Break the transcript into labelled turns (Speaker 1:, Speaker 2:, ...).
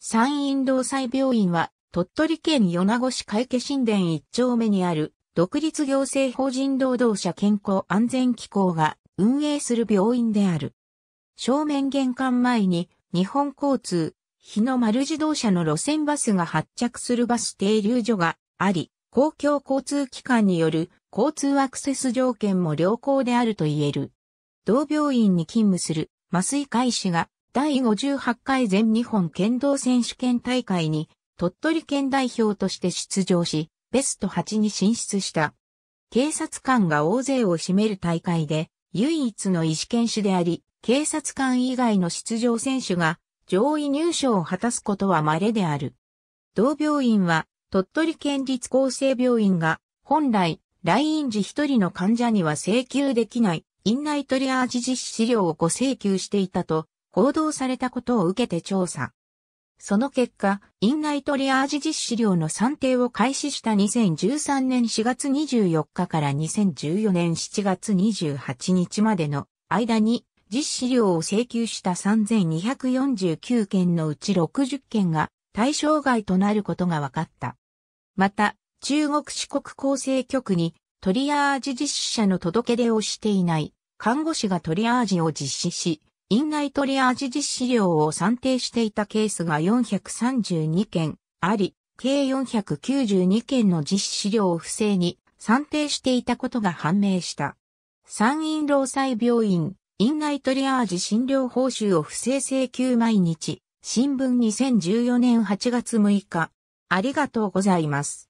Speaker 1: 山陰労災病院は、鳥取県米子市海家神殿一丁目にある、独立行政法人労働者健康安全機構が運営する病院である。正面玄関前に、日本交通、日の丸自動車の路線バスが発着するバス停留所があり、公共交通機関による交通アクセス条件も良好であると言える。同病院に勤務する麻酔科医師が第58回全日本剣道選手権大会に鳥取県代表として出場し、ベスト8に進出した。警察官が大勢を占める大会で、唯一の医師研修であり、警察官以外の出場選手が上位入賞を果たすことは稀である。同病院は、鳥取県立厚生病院が、本来、来院時一人の患者には請求できない、院内トリアージ実施資料をご請求していたと報道されたことを受けて調査。その結果、院内トリアージ実施量の算定を開始した2013年4月24日から2014年7月28日までの間に実施量を請求した3249件のうち60件が対象外となることが分かった。また、中国四国厚生局にトリアージ実施者の届け出をしていない看護師がトリアージを実施し、院内トリアージ実施料を算定していたケースが432件あり、計492件の実施料を不正に算定していたことが判明した。産院労災病院、院内トリアージ診療報酬を不正請求毎日、新聞2014年8月6日。ありがとうございます。